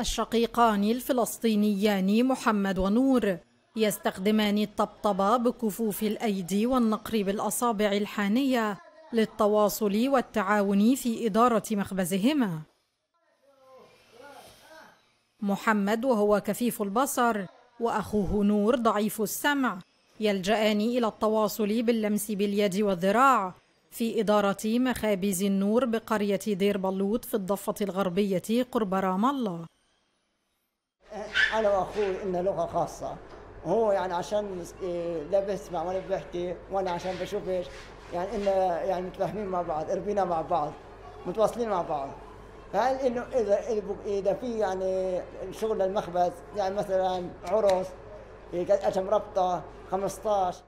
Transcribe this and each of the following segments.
الشقيقان الفلسطينيان محمد ونور يستخدمان الطبطبة بكفوف الأيدي والنقر بالأصابع الحانية للتواصل والتعاون في إدارة مخبزهما محمد وهو كفيف البصر وأخوه نور ضعيف السمع يلجأان إلى التواصل باللمس باليد والذراع في إدارة مخابز النور بقرية دير بلوط في الضفة الغربية قرب رام الله انا واخوي إن لغه خاصه هو يعني عشان لا بسمع ولا بحكي وانا عشان بشوف ايش يعني إن يعني متفاهمين مع بعض قربينا مع بعض متواصلين مع بعض فهل انه اذا اذا في يعني شغل المخبز يعني مثلا عرس اتم ربطه 15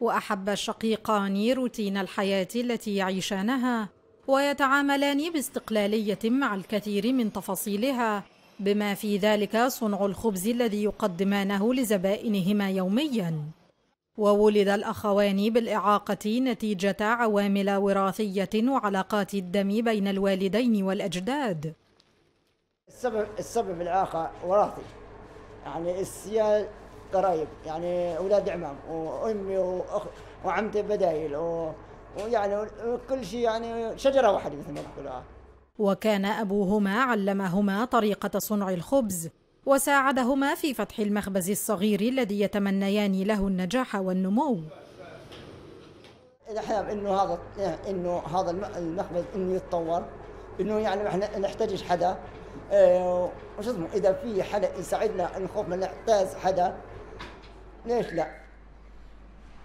واحب الشقيقان روتين الحياه التي يعيشانها ويتعاملان باستقلاليه مع الكثير من تفاصيلها بما في ذلك صنع الخبز الذي يقدمانه لزبائنهما يوميا وولد الأخوان بالإعاقة نتيجة عوامل وراثية وعلاقات الدم بين الوالدين والأجداد السبب السبب العاقة وراثي يعني السيال قرايب يعني أولاد عمام وأمي وأخ وعمتي بدايل و... ويعني كل شيء يعني شجرة واحدة مثل ما يقولوا وكان أبوهما علمهما طريقة صنع الخبز وساعدهما في فتح المخبز الصغير الذي يتمنيان له النجاح والنمو الاحلام انه هذا انه هذا المخبز انه يتطور انه يعني احنا نحتاج حدا آه، وش اسمه اذا في حدا يساعدنا نخوف من نحتاج حدا ليش لا؟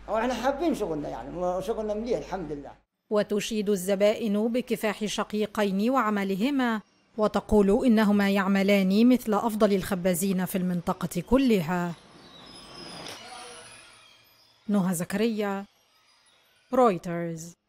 واحنا حابين شغلنا يعني شغلنا مليح الحمد لله وتشيد الزبائن بكفاح شقيقين وعملهما وتقول إنهما يعملان مثل أفضل الخبازين في المنطقة كلها نهى زكريا رويترز